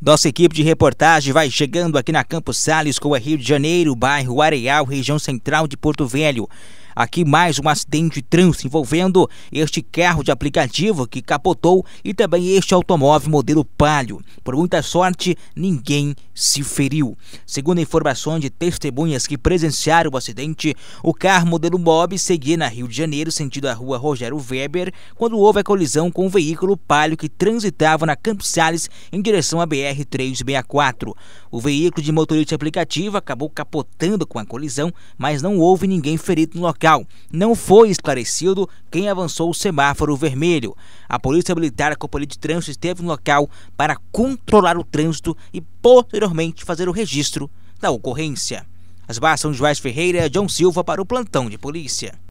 Nossa equipe de reportagem vai chegando aqui na Campos Sales, Coa Rio de Janeiro, bairro Areal, região central de Porto Velho. Aqui mais um acidente de trânsito envolvendo este carro de aplicativo que capotou e também este automóvel modelo Palio. Por muita sorte, ninguém se feriu. Segundo informações de testemunhas que presenciaram o acidente, o carro modelo Mob seguia na Rio de Janeiro, sentido a rua Rogério Weber, quando houve a colisão com o um veículo Palio que transitava na Campos Sales em direção à BR-364. O veículo de motorista aplicativo acabou capotando com a colisão, mas não houve ninguém ferido no local fiscal. Não foi esclarecido quem avançou o semáforo vermelho. A Polícia Militar, e a Companhia de Trânsito, esteve no local para controlar o trânsito e posteriormente fazer o registro da ocorrência. As barras são de Ferreira Ferreira, John Silva para o plantão de polícia.